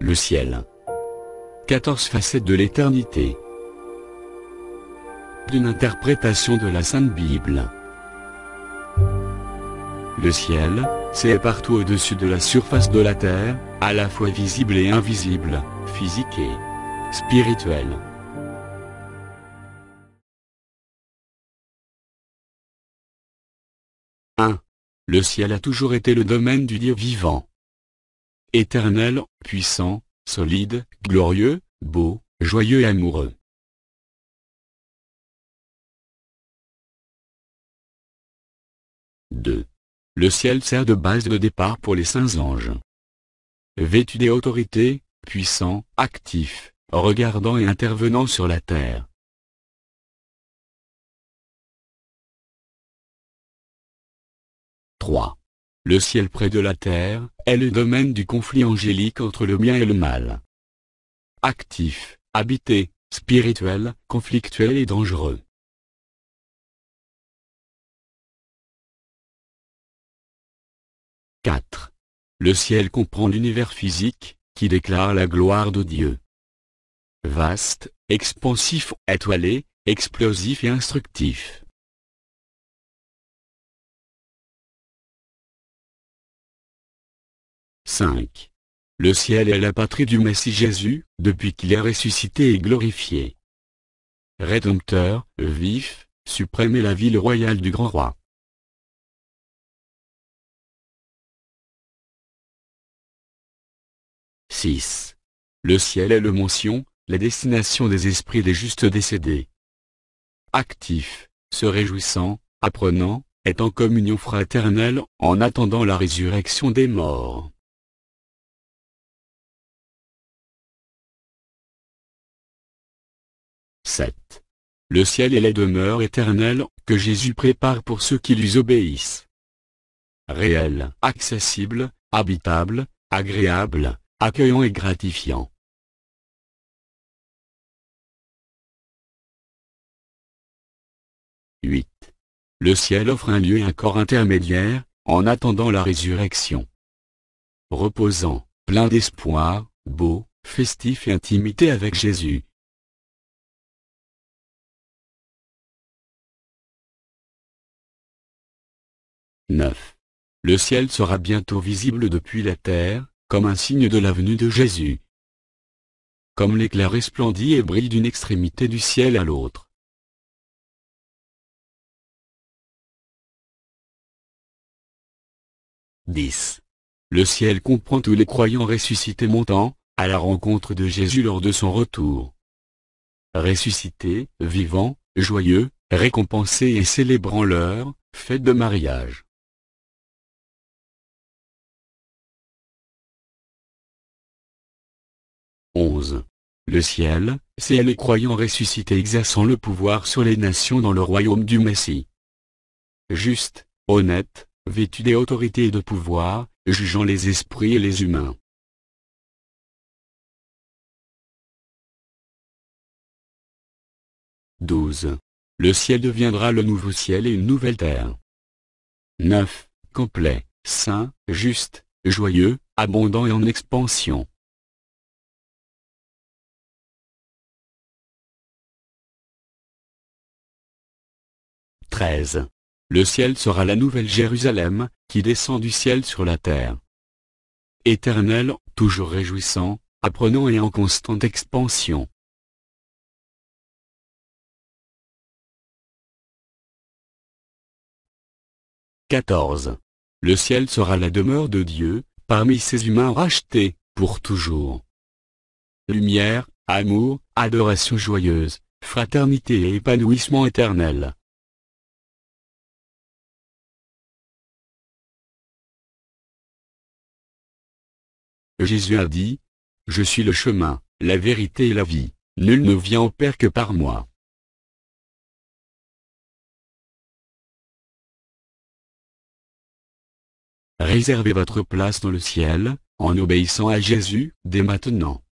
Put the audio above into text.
le ciel. 14 facettes de l'éternité. D'une interprétation de la Sainte Bible. Le ciel, c'est partout au-dessus de la surface de la terre, à la fois visible et invisible, physique et spirituel. Le ciel a toujours été le domaine du Dieu vivant éternel, puissant, solide, glorieux, beau, joyeux et amoureux. 2. Le ciel sert de base de départ pour les saints anges. Vêtus des autorités, puissants, actifs, regardant et intervenant sur la terre. 3 le ciel près de la terre, est le domaine du conflit angélique entre le bien et le mal. Actif, habité, spirituel, conflictuel et dangereux. « 4. Le ciel comprend l'univers physique, qui déclare la gloire de Dieu. Vaste, expansif, étoilé, explosif et instructif. 5. Le ciel est la patrie du Messie Jésus, depuis qu'il est ressuscité et glorifié. Rédempteur, vif, suprême est la ville royale du grand roi. « 6. Le ciel est le mention, la destination des esprits des justes décédés. Actif, se réjouissant, apprenant, est en communion fraternelle, en attendant la résurrection des morts. 7. Le ciel est la demeure éternelle que Jésus prépare pour ceux qui lui obéissent. Réel, accessible, habitable, agréable, accueillant et gratifiant. « 8. Le ciel offre un lieu et un corps intermédiaire, en attendant la résurrection. Reposant, plein d'espoir, beau, festif et intimité avec Jésus. 9. Le ciel sera bientôt visible depuis la terre, comme un signe de la venue de Jésus. Comme l'éclair resplendit et brille d'une extrémité du ciel à l'autre. Le ciel comprend tous les croyants ressuscités montant, à la rencontre de Jésus lors de son retour. Ressuscités, vivants, joyeux, récompensés et célébrant leur fête de mariage. le ciel, c'est les croyants ressuscités exerçant le pouvoir sur les nations dans le royaume du Messie. Juste, honnête, vêtu des autorités et de pouvoir, jugeant les esprits et les humains. « 12. Le ciel deviendra le nouveau ciel et une nouvelle terre. 9. Complet, saint, juste, joyeux, abondant et en expansion. 13. Le ciel sera la nouvelle Jérusalem, qui descend du ciel sur la terre. Éternel, toujours réjouissant, apprenant et en constante expansion. « 14. Le ciel sera la demeure de Dieu, parmi ses humains rachetés, pour toujours. Lumière, amour, adoration joyeuse, fraternité et épanouissement éternel. Jésus a dit, Je suis le chemin, la vérité et la vie, nul ne vient au Père que par moi. Réservez votre place dans le ciel, en obéissant à Jésus, dès maintenant.